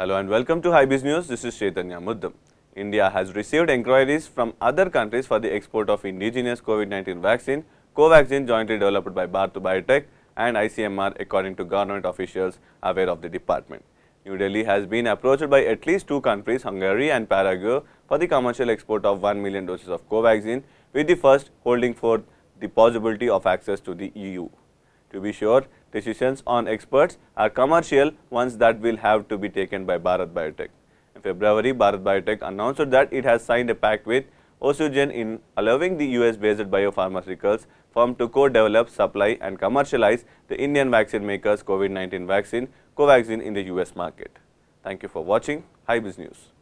Hello and welcome to Highbiz News. This is Chaitanya Muddam. India has received inquiries from other countries for the export of indigenous COVID-19 vaccine, Covaxin jointly developed by Bharat Biotech and ICMR according to government officials aware of the department. New Delhi has been approached by at least two countries, Hungary and Paraguay, for the commercial export of 1 million doses of Covaxin, with the first holding forth the possibility of access to the EU. To be sure, decisions on experts are commercial ones that will have to be taken by Bharat Biotech. In February, Bharat Biotech announced that it has signed a pact with Osugen in allowing the US-based biopharmaceuticals firm to co-develop, supply and commercialize the Indian vaccine makers COVID-19 vaccine, Covaxin in the US market. Thank you for watching. Hi Biz News.